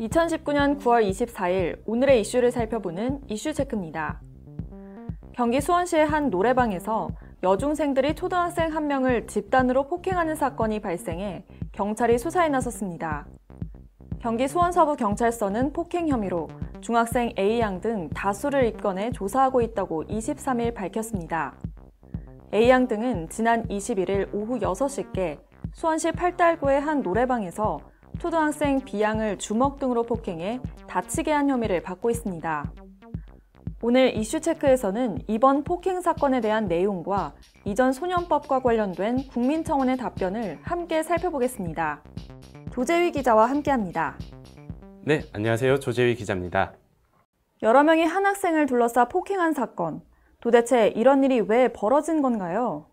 2019년 9월 24일 오늘의 이슈를 살펴보는 이슈 체크입니다. 경기 수원시의 한 노래방에서 여중생들이 초등학생 한 명을 집단으로 폭행하는 사건이 발생해 경찰이 수사에 나섰습니다. 경기 수원서부 경찰서는 폭행 혐의로 중학생 A 양등 다수를 입건해 조사하고 있다고 23일 밝혔습니다. A 양 등은 지난 21일 오후 6시께 수원시 팔달구의 한 노래방에서 초등학생 B양을 주먹 등으로 폭행해 다치게 한 혐의를 받고 있습니다. 오늘 이슈체크에서는 이번 폭행 사건에 대한 내용과 이전 소년법과 관련된 국민청원의 답변을 함께 살펴보겠습니다. 조재휘 기자와 함께합니다. 네, 안녕하세요. 조재휘 기자입니다. 여러 명이 한 학생을 둘러싸 폭행한 사건. 도대체 이런 일이 왜 벌어진 건가요?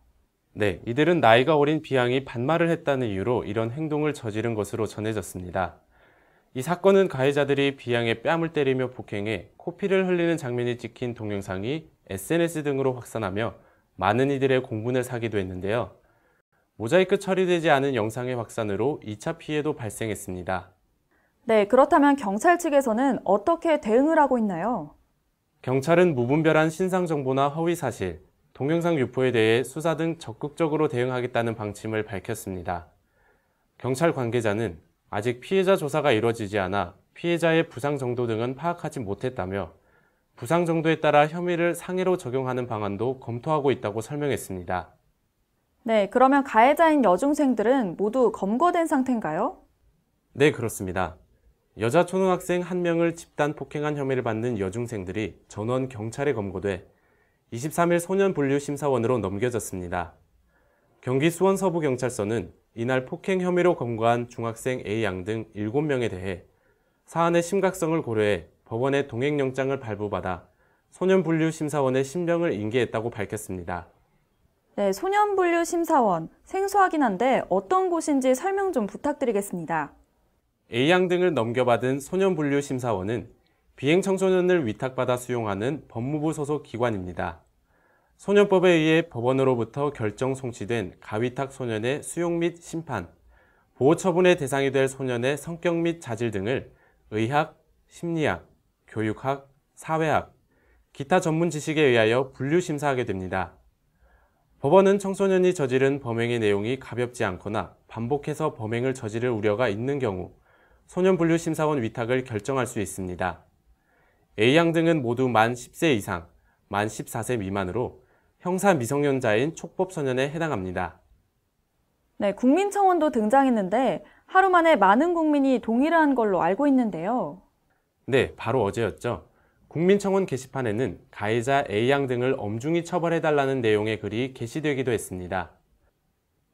네, 이들은 나이가 어린 비양이 반말을 했다는 이유로 이런 행동을 저지른 것으로 전해졌습니다. 이 사건은 가해자들이 비양의 뺨을 때리며 폭행해 코피를 흘리는 장면이 찍힌 동영상이 SNS 등으로 확산하며 많은 이들의 공분을 사기도 했는데요. 모자이크 처리되지 않은 영상의 확산으로 2차 피해도 발생했습니다. 네, 그렇다면 경찰 측에서는 어떻게 대응을 하고 있나요? 경찰은 무분별한 신상 정보나 허위 사실, 동영상 유포에 대해 수사 등 적극적으로 대응하겠다는 방침을 밝혔습니다. 경찰 관계자는 아직 피해자 조사가 이뤄지지 않아 피해자의 부상 정도 등은 파악하지 못했다며 부상 정도에 따라 혐의를 상해로 적용하는 방안도 검토하고 있다고 설명했습니다. 네, 그러면 가해자인 여중생들은 모두 검거된 상태인가요? 네, 그렇습니다. 여자 초등학생 한명을 집단 폭행한 혐의를 받는 여중생들이 전원 경찰에 검거돼 23일 소년분류심사원으로 넘겨졌습니다. 경기 수원서부경찰서는 이날 폭행 혐의로 검거한 중학생 A 양등 7명에 대해 사안의 심각성을 고려해 법원의 동행영장을 발부받아 소년분류심사원의 신병을 인계했다고 밝혔습니다. 네, 소년분류심사원, 생소하긴 한데 어떤 곳인지 설명 좀 부탁드리겠습니다. A양 등을 넘겨받은 소년분류심사원은 비행청소년을 위탁받아 수용하는 법무부 소속 기관입니다. 소년법에 의해 법원으로부터 결정 송치된 가위탁 소년의 수용 및 심판, 보호 처분의 대상이 될 소년의 성격 및 자질 등을 의학, 심리학, 교육학, 사회학, 기타 전문 지식에 의하여 분류 심사하게 됩니다. 법원은 청소년이 저지른 범행의 내용이 가볍지 않거나 반복해서 범행을 저지를 우려가 있는 경우 소년분류심사원 위탁을 결정할 수 있습니다. A양 등은 모두 만 10세 이상, 만 14세 미만으로 형사 미성년자인 촉법소년에 해당합니다. 네, 국민청원도 등장했는데 하루 만에 많은 국민이 동의를 한 걸로 알고 있는데요. 네, 바로 어제였죠. 국민청원 게시판에는 가해자 A양 등을 엄중히 처벌해달라는 내용의 글이 게시되기도 했습니다.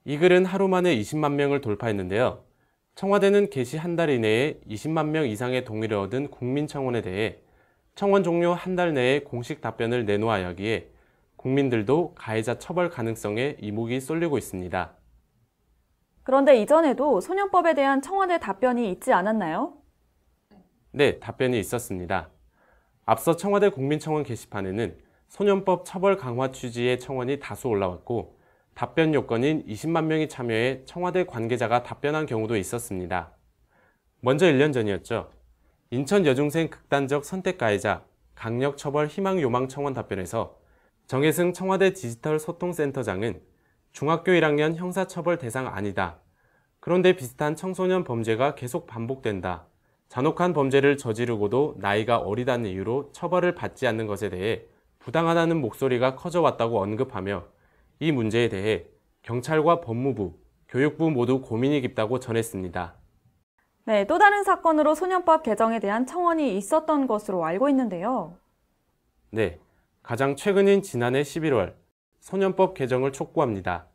이 글은 하루 만에 20만 명을 돌파했는데요. 청와대는 게시 한 달 이내에 20만 명 이상의 동의를 얻은 국민청원에 대해 청원 종료 한 달 내에 공식 답변을 내놓아야 하기에 국민들도 가해자 처벌 가능성에 이목이 쏠리고 있습니다. 그런데 이전에도 소년법에 대한 청와대 답변이 있지 않았나요? 네, 답변이 있었습니다. 앞서 청와대 국민청원 게시판에는 소년법 처벌 강화 취지의 청원이 다수 올라왔고 답변 요건인 20만 명이 참여해 청와대 관계자가 답변한 경우도 있었습니다. 먼저 1년 전이었죠. 인천 여중생 극단적 선택 가해자 강력 처벌 희망 요망 청원 답변에서 정혜승 청와대 디지털 소통센터장은 중학교 1학년 형사처벌 대상 아니다. 그런데 비슷한 청소년 범죄가 계속 반복된다. 잔혹한 범죄를 저지르고도 나이가 어리다는 이유로 처벌을 받지 않는 것에 대해 부당하다는 목소리가 커져왔다고 언급하며 이 문제에 대해 경찰과 법무부, 교육부 모두 고민이 깊다고 전했습니다. 네, 또 다른 사건으로 소년법 개정에 대한 청원이 있었던 것으로 알고 있는데요. 네, 가장 최근인 지난해 11월 소년법 개정을 촉구합니다.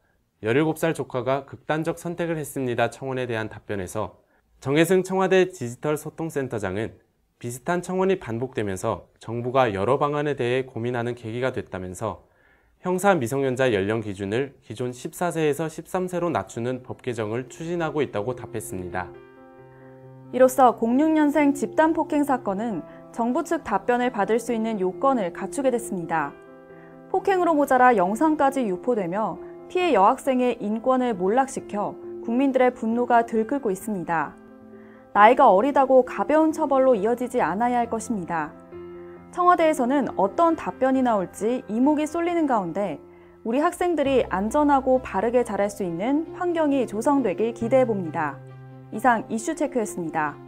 17살 조카가 극단적 선택을 했습니다. 청원에 대한 답변에서 정혜승 청와대 디지털 소통센터장은 비슷한 청원이 반복되면서 정부가 여러 방안에 대해 고민하는 계기가 됐다면서 형사 미성년자 연령 기준을 기존 14세에서 13세로 낮추는 법 개정을 추진하고 있다고 답했습니다. 이로써 06년생 집단 폭행 사건은 정부 측 답변을 받을 수 있는 요건을 갖추게 됐습니다. 폭행으로 모자라 영상까지 유포되며 피해 여학생의 인권을 몰락시켜 국민들의 분노가 들끓고 있습니다. 나이가 어리다고 가벼운 처벌로 이어지지 않아야 할 것입니다. 청와대에서는 어떤 답변이 나올지 이목이 쏠리는 가운데 우리 학생들이 안전하고 바르게 자랄 수 있는 환경이 조성되길 기대해 봅니다. 이상 이슈 체크였습니다.